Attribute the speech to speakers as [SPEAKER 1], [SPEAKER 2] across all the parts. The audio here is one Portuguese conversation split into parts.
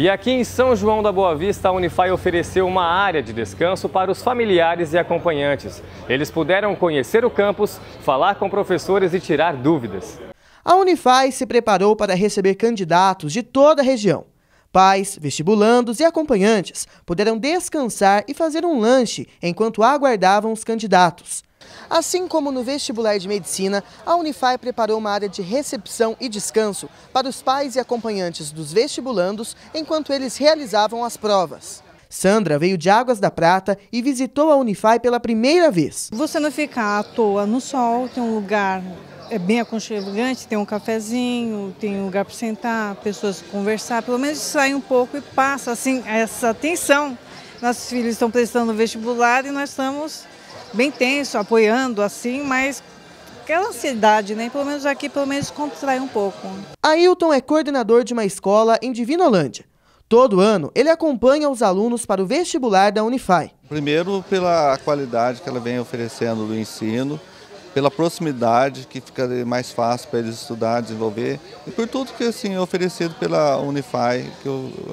[SPEAKER 1] E aqui em São João da Boa Vista, a Unify ofereceu uma área de descanso para os familiares e acompanhantes. Eles puderam conhecer o campus, falar com professores e tirar dúvidas.
[SPEAKER 2] A Unify se preparou para receber candidatos de toda a região. Pais, vestibulandos e acompanhantes puderam descansar e fazer um lanche enquanto aguardavam os candidatos. Assim como no vestibular de medicina, a Unify preparou uma área de recepção e descanso para os pais e acompanhantes dos vestibulandos enquanto eles realizavam as provas. Sandra veio de Águas da Prata e visitou a Unify pela primeira vez.
[SPEAKER 3] Você não fica à toa no sol, tem um lugar é bem aconchegante, tem um cafezinho, tem um lugar para sentar, pessoas conversar, pelo menos sai um pouco e passa assim essa atenção. Nossos filhos estão prestando vestibular e nós estamos bem tenso, apoiando assim, mas aquela ansiedade, né? Pelo menos aqui, pelo menos contrai um pouco.
[SPEAKER 2] Ailton é coordenador de uma escola em Divinolândia. Todo ano, ele acompanha os alunos para o vestibular da Unify.
[SPEAKER 4] Primeiro, pela qualidade que ela vem oferecendo do ensino, pela proximidade, que fica mais fácil para eles estudar, desenvolver, e por tudo que assim, é oferecido pela Unify, que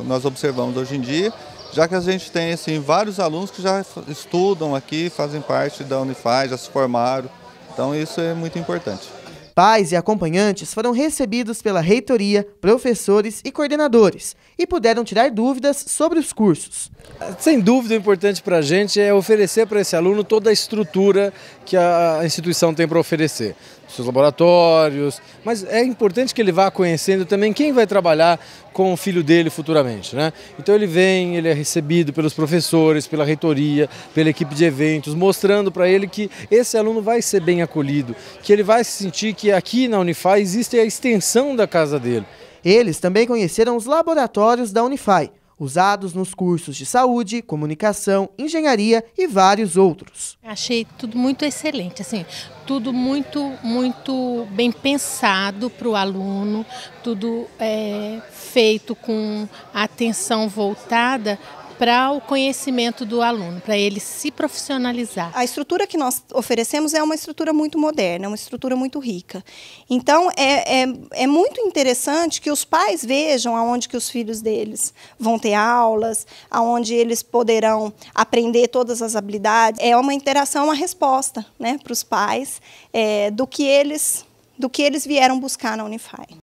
[SPEAKER 4] nós observamos hoje em dia, já que a gente tem assim, vários alunos que já estudam aqui, fazem parte da Unify, já se formaram. Então isso é muito importante.
[SPEAKER 2] Pais e acompanhantes foram recebidos pela reitoria, professores e coordenadores e puderam tirar dúvidas sobre os cursos. Sem dúvida, o importante para a gente é oferecer
[SPEAKER 1] para esse aluno toda a estrutura que a instituição tem para oferecer seus laboratórios, mas é importante que ele vá conhecendo também quem vai trabalhar com o filho dele futuramente, né? Então ele vem, ele é recebido pelos professores, pela reitoria, pela equipe de eventos, mostrando para ele que esse aluno vai ser bem acolhido, que ele vai se sentir que que aqui
[SPEAKER 2] na Unify existe a extensão da casa dele. Eles também conheceram os laboratórios da Unify, usados nos cursos de saúde, comunicação, engenharia e vários outros.
[SPEAKER 3] Achei tudo muito excelente, assim, tudo muito, muito bem pensado para o aluno, tudo é, feito com atenção voltada para o conhecimento do aluno, para ele se profissionalizar. A estrutura que nós oferecemos é uma estrutura muito moderna, é uma estrutura muito rica. Então, é, é, é muito interessante que os pais vejam aonde que os filhos deles vão ter aulas, aonde eles poderão aprender todas as habilidades. É uma interação, uma resposta né, para os pais é, do, que eles, do que eles vieram buscar na Unify.